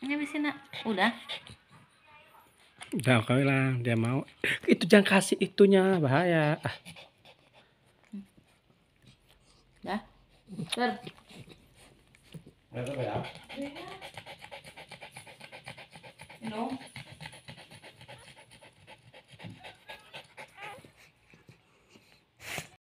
Ini bisa nak udah udah kau bilang dia mau itu jangan kasih itunya bahaya ah. dah ter apa ya? No